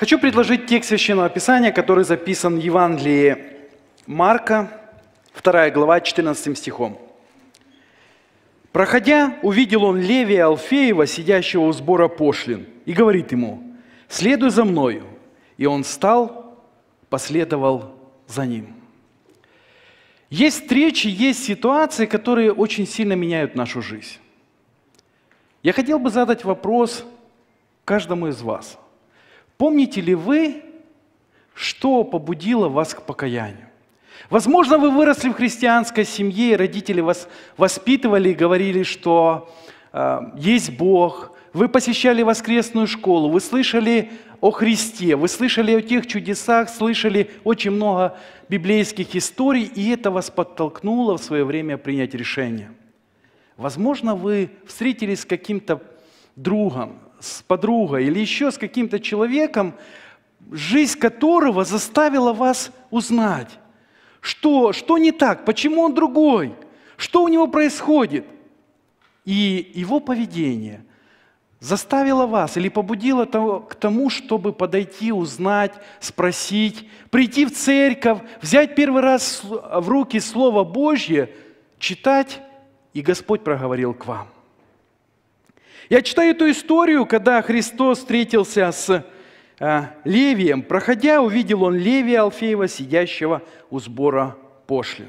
Хочу предложить текст Священного Писания, который записан в Евангелии Марка, 2 глава, 14 стихом. «Проходя, увидел он Левия Алфеева, сидящего у сбора пошлин, и говорит ему, «Следуй за мною». И он встал, последовал за ним». Есть встречи, есть ситуации, которые очень сильно меняют нашу жизнь. Я хотел бы задать вопрос каждому из вас – Помните ли вы, что побудило вас к покаянию? Возможно, вы выросли в христианской семье, и родители вас воспитывали и говорили, что э, есть Бог, вы посещали воскресную школу, вы слышали о Христе, вы слышали о тех чудесах, слышали очень много библейских историй, и это вас подтолкнуло в свое время принять решение. Возможно, вы встретились с каким-то другом, с подругой или еще с каким-то человеком, жизнь которого заставила вас узнать, что, что не так, почему он другой, что у него происходит. И его поведение заставило вас или побудило того, к тому, чтобы подойти, узнать, спросить, прийти в церковь, взять первый раз в руки Слово Божье, читать, и Господь проговорил к вам – я читаю эту историю, когда Христос встретился с э, Левием. Проходя, увидел он Левия Алфеева, сидящего у сбора пошлин.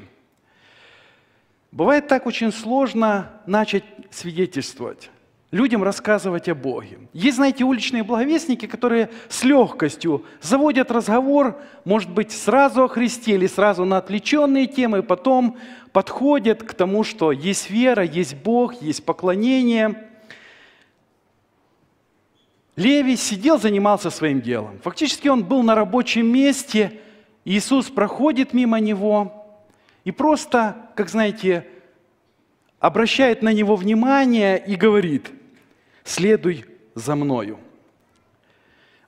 Бывает так очень сложно начать свидетельствовать, людям рассказывать о Боге. Есть, знаете, уличные благовестники, которые с легкостью заводят разговор, может быть, сразу о Христе или сразу на отвлеченные темы, потом подходят к тому, что есть вера, есть Бог, есть поклонение – Левий сидел, занимался своим делом. Фактически он был на рабочем месте, Иисус проходит мимо него и просто, как знаете, обращает на него внимание и говорит, следуй за мною.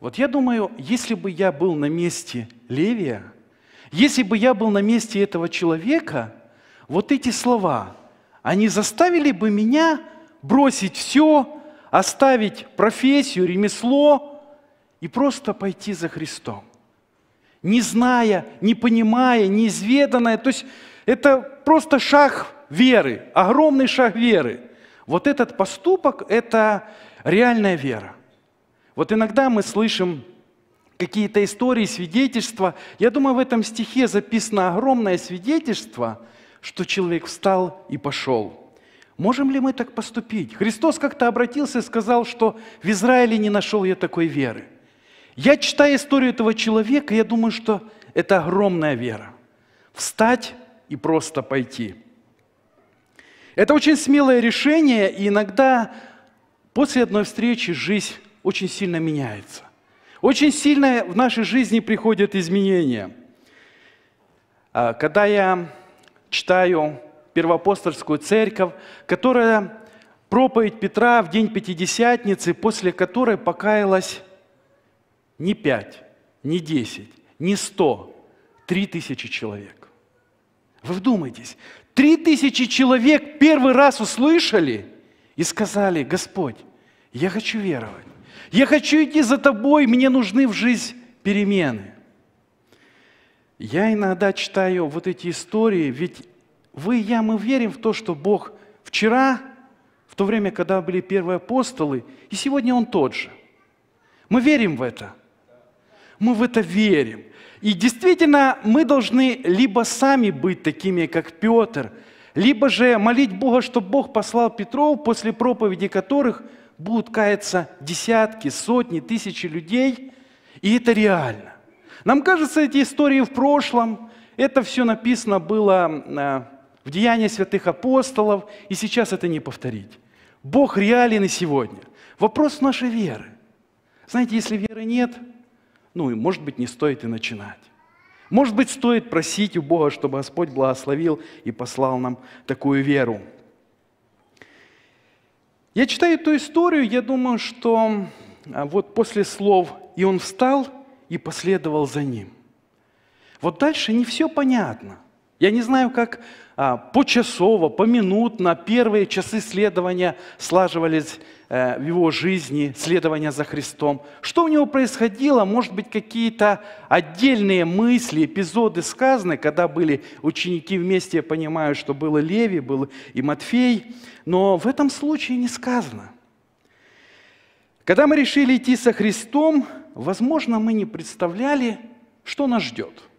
Вот я думаю, если бы я был на месте Левия, если бы я был на месте этого человека, вот эти слова, они заставили бы меня бросить все, оставить профессию, ремесло и просто пойти за Христом, не зная, не понимая, неизведанное. То есть это просто шаг веры, огромный шаг веры. Вот этот поступок – это реальная вера. Вот иногда мы слышим какие-то истории, свидетельства. Я думаю, в этом стихе записано огромное свидетельство, что человек встал и пошел – Можем ли мы так поступить? Христос как-то обратился и сказал, что в Израиле не нашел я такой веры. Я читаю историю этого человека, я думаю, что это огромная вера. Встать и просто пойти. Это очень смелое решение, и иногда после одной встречи жизнь очень сильно меняется. Очень сильно в нашей жизни приходят изменения. А, когда я читаю первоапостольскую церковь, которая проповедь Петра в день Пятидесятницы, после которой покаялось не пять, не десять, не сто, три тысячи человек. Вы вдумайтесь, три тысячи человек первый раз услышали и сказали, Господь, я хочу веровать, я хочу идти за Тобой, мне нужны в жизнь перемены. Я иногда читаю вот эти истории, ведь вы и я, мы верим в то, что Бог вчера, в то время, когда были первые апостолы, и сегодня Он тот же. Мы верим в это. Мы в это верим. И действительно, мы должны либо сами быть такими, как Петр, либо же молить Бога, чтобы Бог послал Петров, после проповеди которых будут каяться десятки, сотни, тысячи людей, и это реально. Нам кажется, эти истории в прошлом, это все написано было э, в деяния святых апостолов, и сейчас это не повторить. Бог реален и сегодня. Вопрос нашей веры. Знаете, если веры нет, ну, и может быть, не стоит и начинать. Может быть, стоит просить у Бога, чтобы Господь благословил и послал нам такую веру. Я читаю эту историю, я думаю, что а, вот после слов «и он встал и последовал за ним». Вот дальше не все понятно. Я не знаю, как а, почасово, поминутно первые часы следования слаживались э, в его жизни, следования за Христом. Что у него происходило? Может быть, какие-то отдельные мысли, эпизоды сказаны, когда были ученики вместе, я понимаю, что был и Леви, был и Матфей, но в этом случае не сказано. Когда мы решили идти со Христом, возможно, мы не представляли, что нас ждет –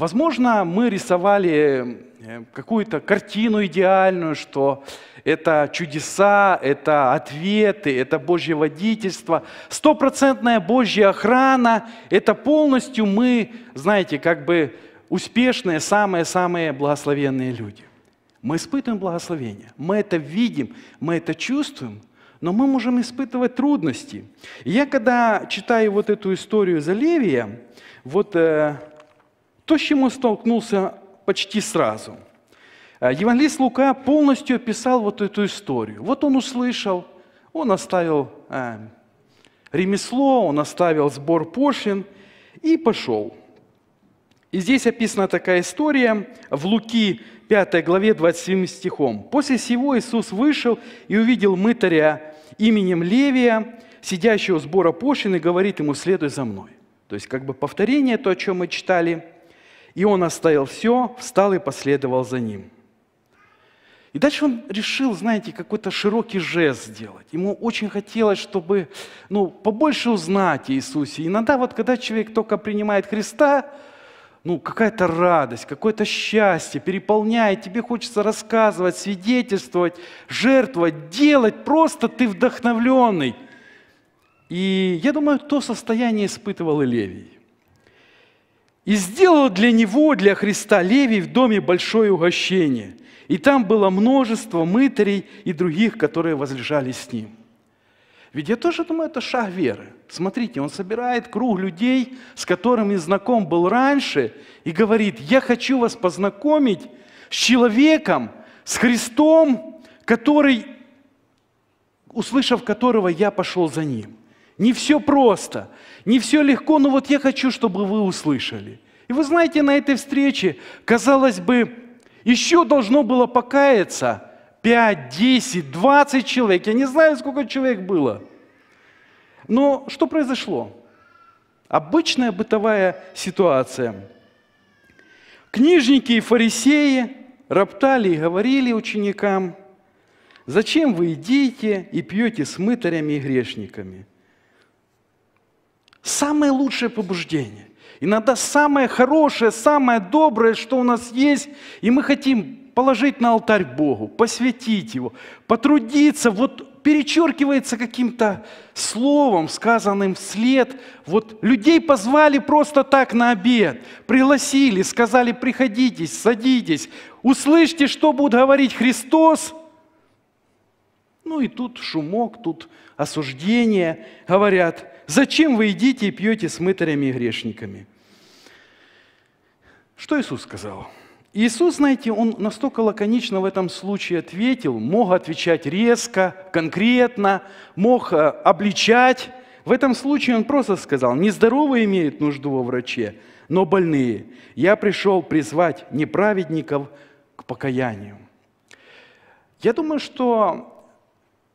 Возможно, мы рисовали э, какую-то картину идеальную, что это чудеса, это ответы, это Божье водительство, стопроцентная Божья охрана, это полностью мы, знаете, как бы успешные, самые-самые благословенные люди. Мы испытываем благословение, мы это видим, мы это чувствуем, но мы можем испытывать трудности. я когда читаю вот эту историю за Левия, вот э, то, с чем он столкнулся почти сразу. Э, Евангелист Лука полностью описал вот эту историю. Вот он услышал, он оставил э, ремесло, он оставил сбор пошлин и пошел. И здесь описана такая история в Луки 5 главе 27 стихом. «После сего Иисус вышел и увидел мытаря именем Левия, сидящего сбора пошлин, и говорит ему, следуй за мной». То есть как бы повторение, то, о чем мы читали – и он оставил все, встал и последовал за ним. И дальше он решил, знаете, какой-то широкий жест сделать. Ему очень хотелось, чтобы ну, побольше узнать Иисусе. Иногда вот когда человек только принимает Христа, ну, какая-то радость, какое-то счастье переполняет, тебе хочется рассказывать, свидетельствовать, жертвовать, делать, просто ты вдохновленный. И я думаю, то состояние испытывал и Левий. И сделал для него, для Христа Леви в доме большое угощение. И там было множество мытарей и других, которые возлежали с ним. Ведь я тоже думаю, это шаг веры. Смотрите, он собирает круг людей, с которыми знаком был раньше, и говорит, я хочу вас познакомить с человеком, с Христом, который, услышав которого, я пошел за ним. Не все просто, не все легко, но вот я хочу, чтобы вы услышали. И вы знаете, на этой встрече, казалось бы, еще должно было покаяться 5, 10, 20 человек. Я не знаю, сколько человек было. Но что произошло? Обычная бытовая ситуация. Книжники и фарисеи роптали и говорили ученикам, «Зачем вы едите и пьете с мытарями и грешниками?» – Самое лучшее побуждение. Иногда самое хорошее, самое доброе, что у нас есть, и мы хотим положить на алтарь Богу, посвятить Его, потрудиться, вот перечеркивается каким-то словом, сказанным вслед. Вот людей позвали просто так на обед, пригласили, сказали, приходите, садитесь, услышьте, что будет говорить Христос – ну и тут шумок, тут осуждение. Говорят, зачем вы идите и пьете с мытарями и грешниками? Что Иисус сказал? Иисус, знаете, Он настолько лаконично в этом случае ответил, мог отвечать резко, конкретно, мог э, обличать. В этом случае Он просто сказал, нездоровые имеют нужду во враче, но больные. Я пришел призвать неправедников к покаянию. Я думаю, что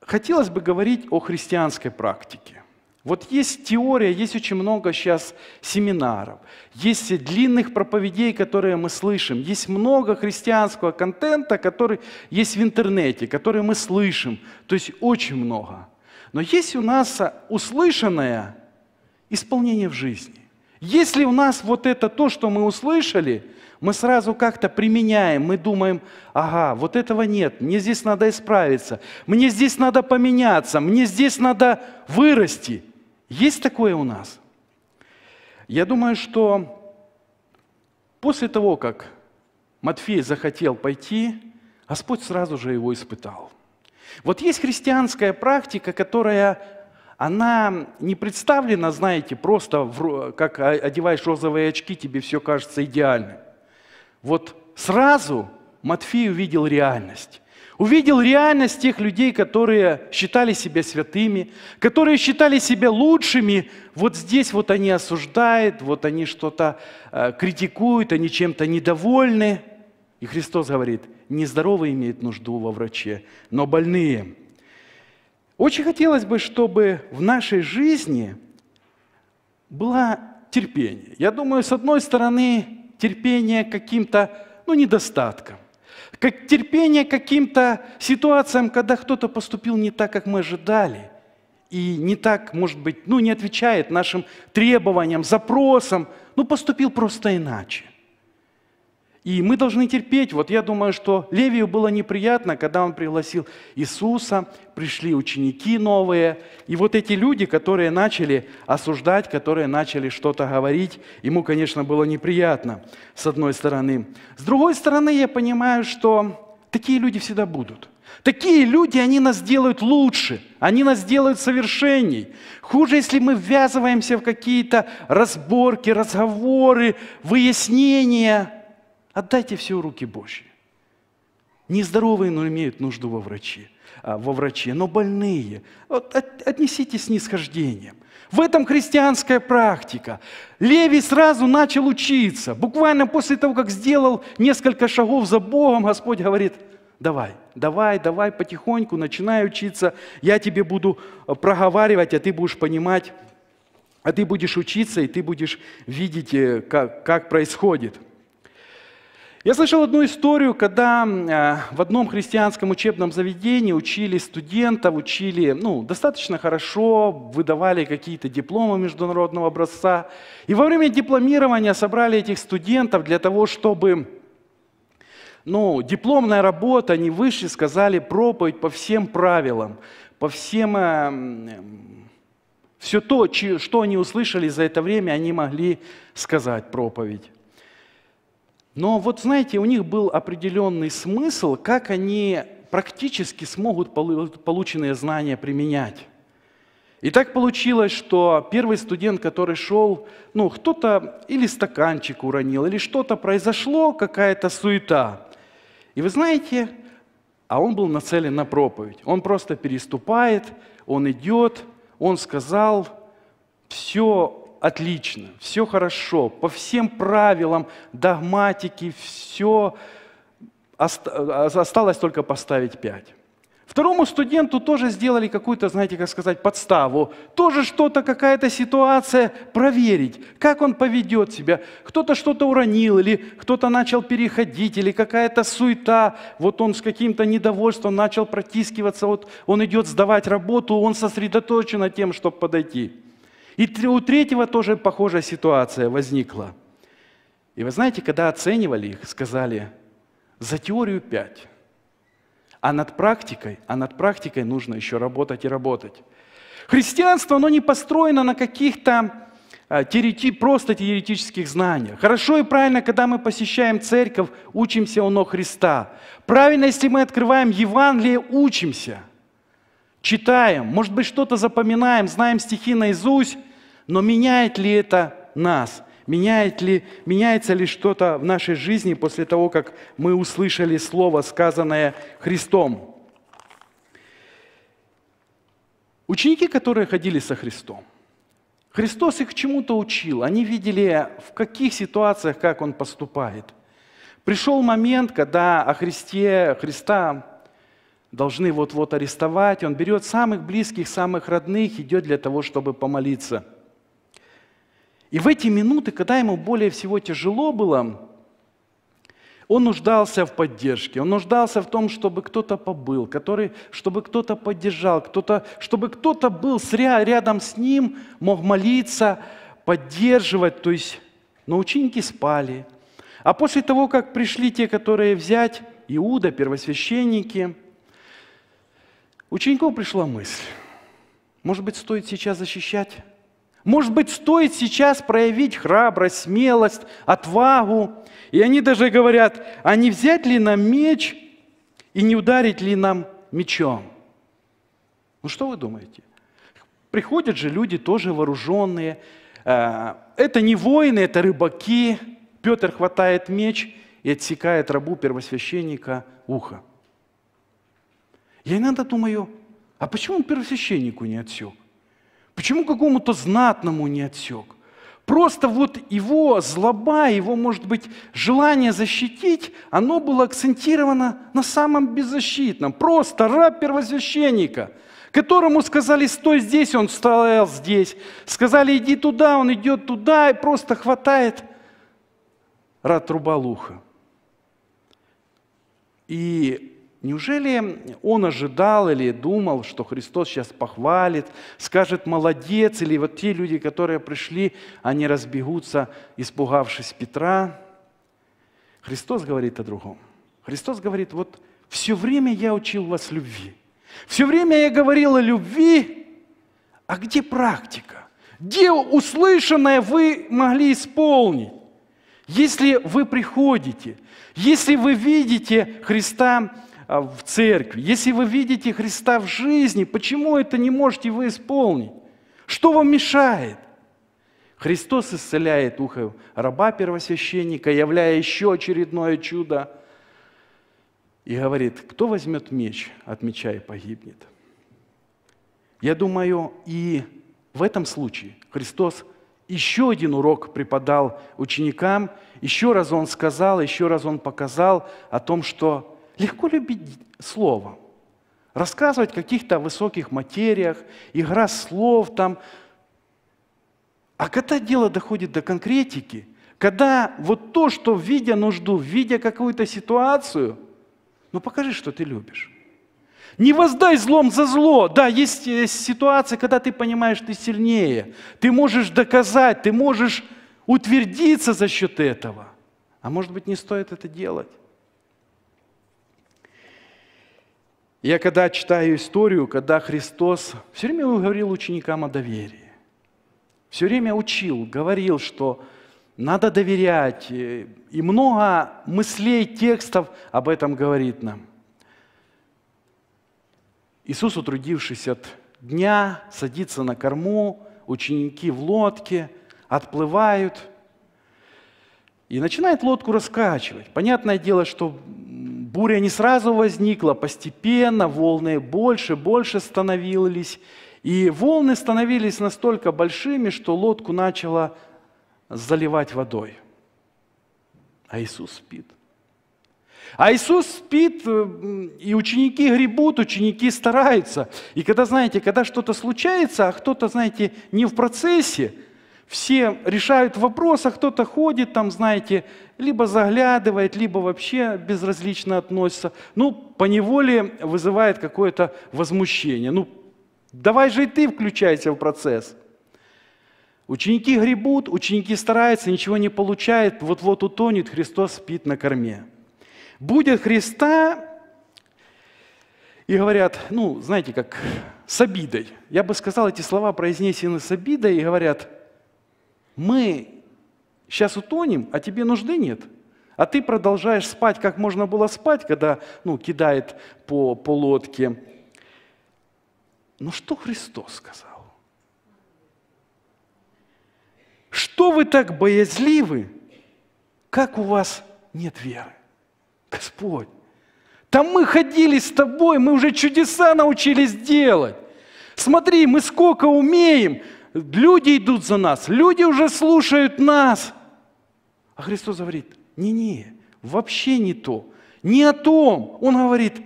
хотелось бы говорить о христианской практике. Вот есть теория, есть очень много сейчас семинаров, есть длинных проповедей, которые мы слышим, есть много христианского контента, который есть в интернете, который мы слышим, то есть очень много. Но есть у нас услышанное исполнение в жизни. Если у нас вот это то, что мы услышали, мы сразу как-то применяем, мы думаем, ага, вот этого нет, мне здесь надо исправиться, мне здесь надо поменяться, мне здесь надо вырасти. Есть такое у нас? Я думаю, что после того, как Матфей захотел пойти, Господь сразу же его испытал. Вот есть христианская практика, которая она не представлена, знаете, просто в, как одеваешь розовые очки, тебе все кажется идеальным. Вот сразу Матфей увидел реальность. Увидел реальность тех людей, которые считали себя святыми, которые считали себя лучшими. Вот здесь вот они осуждают, вот они что-то э, критикуют, они чем-то недовольны. И Христос говорит, нездоровые имеют нужду во враче, но больные. Очень хотелось бы, чтобы в нашей жизни было терпение. Я думаю, с одной стороны, терпение каким-то ну, недостаткам, как терпение каким-то ситуациям, когда кто-то поступил не так, как мы ожидали, и не так, может быть, ну, не отвечает нашим требованиям, запросам, ну, поступил просто иначе. И мы должны терпеть. Вот я думаю, что Левию было неприятно, когда он пригласил Иисуса, пришли ученики новые. И вот эти люди, которые начали осуждать, которые начали что-то говорить, ему, конечно, было неприятно, с одной стороны. С другой стороны, я понимаю, что такие люди всегда будут. Такие люди, они нас делают лучше, они нас делают совершенней. Хуже, если мы ввязываемся в какие-то разборки, разговоры, выяснения – Отдайте все руки Божьи. Нездоровые, но имеют нужду во враче, а, во враче, но больные. Вот отнеситесь с нисхождением. В этом христианская практика. Леви сразу начал учиться. Буквально после того, как сделал несколько шагов за Богом, Господь говорит, давай, давай, давай, потихоньку начинай учиться. Я тебе буду э, проговаривать, а ты будешь понимать, а ты будешь учиться, и ты будешь видеть, э, как, как происходит. Я слышал одну историю, когда э, в одном христианском учебном заведении учили студентов, учили ну, достаточно хорошо, выдавали какие-то дипломы международного образца. И во время дипломирования собрали этих студентов для того, чтобы ну, дипломная работа, они вышли, сказали проповедь по всем правилам, по всем... Э, все то, что они услышали за это время, они могли сказать проповедь. Но вот, знаете, у них был определенный смысл, как они практически смогут полученные знания применять. И так получилось, что первый студент, который шел, ну, кто-то или стаканчик уронил, или что-то произошло, какая-то суета. И вы знаете, а он был нацелен на проповедь. Он просто переступает, он идет, он сказал, все, отлично, все хорошо, по всем правилам догматики, все э, осталось только поставить пять. Второму студенту тоже сделали какую-то, знаете, как сказать, подставу. Тоже что-то, какая-то ситуация проверить, как он поведет себя. Кто-то что-то уронил, или кто-то начал переходить, или какая-то суета. Вот он с каким-то недовольством начал протискиваться, вот он идет сдавать работу, он сосредоточен на тем, чтобы подойти. И у третьего тоже похожая ситуация возникла. И вы знаете, когда оценивали их, сказали, за теорию 5, а над практикой, а над практикой нужно еще работать и работать. Христианство, оно не построено на каких-то а, теорети, просто теоретических знаниях. Хорошо и правильно, когда мы посещаем церковь, учимся у ног Христа. Правильно, если мы открываем Евангелие, учимся – читаем, может быть, что-то запоминаем, знаем стихи наизусть, но меняет ли это нас? Меняет ли, меняется ли что-то в нашей жизни после того, как мы услышали Слово, сказанное Христом? Ученики, которые ходили со Христом, Христос их чему-то учил. Они видели, в каких ситуациях, как Он поступает. Пришел момент, когда о Христе, Христа должны вот-вот арестовать, он берет самых близких, самых родных, идет для того, чтобы помолиться. И в эти минуты, когда ему более всего тяжело было, он нуждался в поддержке, он нуждался в том, чтобы кто-то побыл, который, чтобы кто-то поддержал, кто-то, чтобы кто-то был сря, рядом с ним, мог молиться, поддерживать. То есть, но ученики спали. А после того, как пришли те, которые взять, Иуда, первосвященники – учеников пришла мысль, может быть, стоит сейчас защищать? Может быть, стоит сейчас проявить храбрость, смелость, отвагу? И они даже говорят, а не взять ли нам меч и не ударить ли нам мечом? Ну что вы думаете? Приходят же люди тоже вооруженные. А, это не воины, это рыбаки. Петр хватает меч и отсекает рабу первосвященника ухо. Я иногда думаю, а почему он первосвященнику не отсек? Почему какому-то знатному не отсек? Просто вот его злоба, его, может быть, желание защитить, оно было акцентировано на самом беззащитном. Просто раб первосвященника, которому сказали «стой здесь», он стоял здесь. Сказали «иди туда», он идет туда и просто хватает рад трубалуха. И Неужели он ожидал или думал, что Христос сейчас похвалит, скажет «молодец», или вот те люди, которые пришли, они разбегутся, испугавшись Петра? Христос говорит о другом. Христос говорит, вот все время я учил вас любви. Все время я говорил о любви, а где практика? Где услышанное вы могли исполнить? Если вы приходите, если вы видите Христа а, в церкви, если вы видите Христа в жизни, почему это не можете вы исполнить? Что вам мешает? Христос исцеляет ухо раба первосвященника, являя еще очередное чудо. И говорит, кто возьмет меч от меча и погибнет? Я думаю, и в этом случае Христос еще один урок преподал ученикам, еще раз Он сказал, еще раз Он показал о том, что Легко любить словом, рассказывать о каких-то высоких материях, игра слов там. А когда дело доходит до конкретики, когда вот то, что видя нужду, видя какую-то ситуацию, ну покажи, что ты любишь. Не воздай злом за зло. Да, есть, есть ситуации, когда ты понимаешь, ты сильнее. Ты можешь доказать, ты можешь утвердиться за счет этого. А может быть, не стоит это делать. Я когда читаю историю, когда Христос все время говорил ученикам о доверии, все время учил, говорил, что надо доверять, э, и много мыслей, текстов об этом говорит нам. Иисус, утрудившись от дня, садится на корму, ученики в лодке, отплывают – и начинает лодку раскачивать. Понятное дело, что Буря не сразу возникла, постепенно волны больше, больше становились. И волны становились настолько большими, что лодку начало заливать водой. А Иисус спит. А Иисус спит, э, и ученики гребут, ученики стараются. И когда, знаете, когда что-то случается, а кто-то, знаете, не в процессе – все решают вопросы, а кто-то ходит там, знаете, либо заглядывает, либо вообще безразлично относится. Ну, по неволе вызывает какое-то возмущение. Ну, давай же и ты включайся в процесс. Ученики гребут, ученики стараются, ничего не получают, вот-вот утонет, Христос спит на корме. Будет Христа, и говорят, ну, знаете, как с обидой. Я бы сказал, эти слова произнесены с обидой, и говорят, мы сейчас утонем, а тебе нужды нет. А ты продолжаешь спать, как можно было спать, когда ну, кидает по, по лодке. Но ну что Христос сказал? Что вы так боязливы, как у вас нет веры? Господь, там мы ходили с тобой, мы уже чудеса научились делать. Смотри, мы сколько умеем, люди идут за нас, люди уже слушают нас. А Христос говорит, не-не, вообще не то, не о том. Он говорит,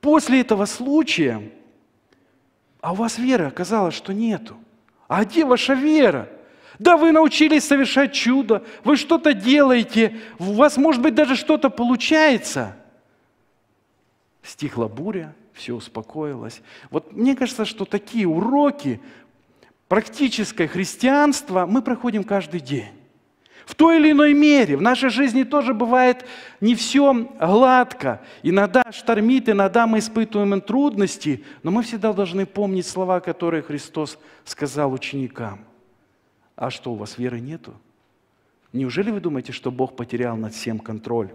после этого случая, а у вас веры оказалось, что нету. А где ваша вера? Да, вы научились совершать чудо, вы что-то делаете, у вас, может быть, даже что-то получается. Стихла буря, все успокоилось. Вот мне кажется, что такие уроки практическое христианство мы проходим каждый день. В той или иной мере. В нашей жизни тоже бывает не все гладко. Иногда штормит, иногда мы испытываем трудности, но мы всегда должны помнить слова, которые Христос сказал ученикам. А что, у вас веры нету? Неужели вы думаете, что Бог потерял над всем контроль?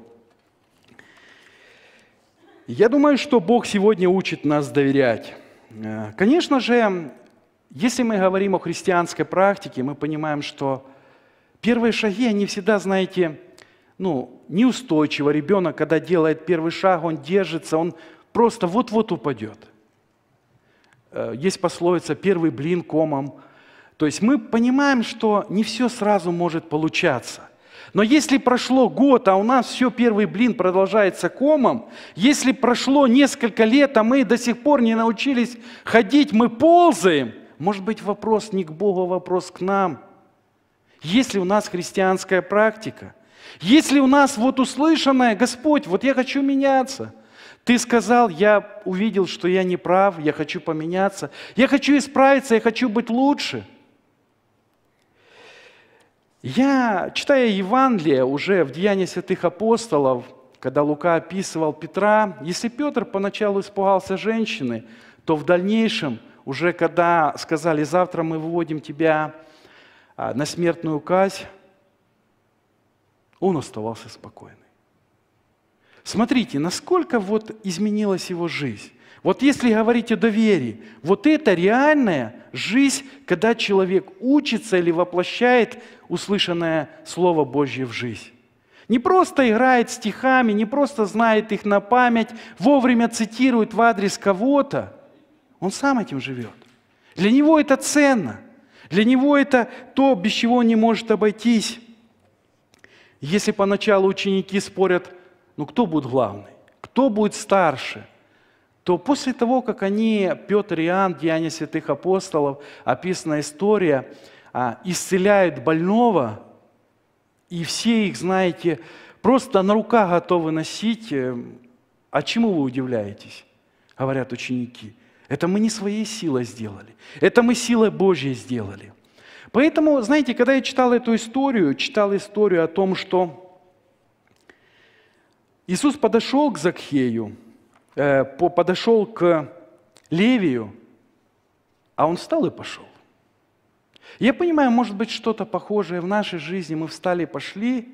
Я думаю, что Бог сегодня учит нас доверять. Э, конечно же, если мы говорим о христианской практике, мы понимаем, что первые шаги, они всегда, знаете, ну, неустойчиво. Ребенок, когда делает первый шаг, он держится, он просто вот-вот упадет. Э, есть пословица «первый блин комом». То есть мы понимаем, что не все сразу может получаться – но если прошло год, а у нас все первый блин продолжается комом, если прошло несколько лет, а мы до сих пор не научились ходить, мы ползаем, может быть, вопрос не к Богу, а вопрос к нам. Есть ли у нас христианская практика? Есть ли у нас вот услышанное, Господь, вот я хочу меняться. Ты сказал, я увидел, что я не прав, я хочу поменяться, я хочу исправиться, я хочу быть лучше – я, читая Евангелие уже в Деянии святых апостолов, когда Лука описывал Петра, если Петр поначалу испугался женщины, то в дальнейшем уже когда сказали, завтра мы выводим тебя а, на смертную казнь, он оставался спокойный. Смотрите, насколько вот изменилась его жизнь. Вот если говорить о доверии, вот это реальная жизнь, когда человек учится или воплощает услышанное Слово Божье в жизнь. Не просто играет стихами, не просто знает их на память, вовремя цитирует в адрес кого-то, он сам этим живет. Для него это ценно. Для него это то, без чего он не может обойтись. Если поначалу ученики спорят, ну кто будет главный, кто будет старше, то после того, как они, Петр и Иоанн, Деяния святых апостолов, описанная история, а, исцеляют больного, и все их, знаете, просто на руках готовы носить, э, а чему вы удивляетесь, говорят ученики – это мы не своей силой сделали. Это мы силой Божьей сделали. Поэтому, знаете, когда я читал эту историю, читал историю о том, что Иисус подошел к Закхею, э, подошел к Левию, а он встал и пошел. Я понимаю, может быть, что-то похожее в нашей жизни. Мы встали и пошли,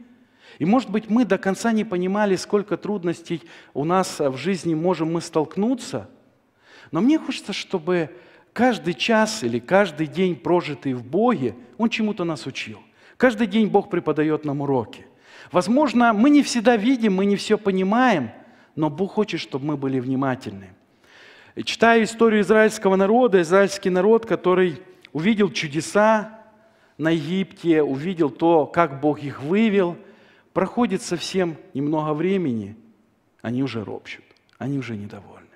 и, может быть, мы до конца не понимали, сколько трудностей у нас в жизни можем мы столкнуться, но мне хочется, чтобы каждый час или каждый день, прожитый в Боге, Он чему-то нас учил. Каждый день Бог преподает нам уроки. Возможно, мы не всегда видим, мы не все понимаем, но Бог хочет, чтобы мы были внимательны. Читая историю израильского народа, израильский народ, который увидел чудеса на Египте, увидел то, как Бог их вывел, проходит совсем немного времени, они уже ропщут, они уже недовольны.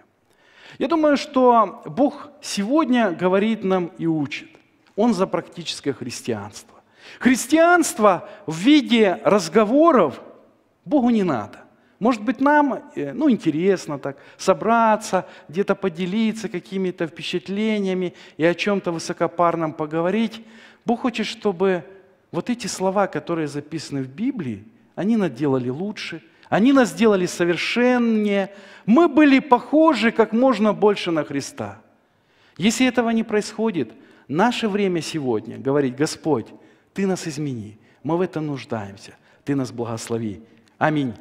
Я думаю, что Бог сегодня говорит нам и учит. Он за практическое христианство. Христианство в виде разговоров Богу не надо. Может быть, нам э, ну, интересно так собраться, где-то поделиться какими-то впечатлениями и о чем-то высокопарном поговорить. Бог хочет, чтобы вот эти слова, которые записаны в Библии, они наделали лучше – они нас сделали совершеннее. Мы были похожи как можно больше на Христа. Если этого не происходит, наше время сегодня говорить, Господь, Ты нас измени, мы в это нуждаемся, Ты нас благослови. Аминь.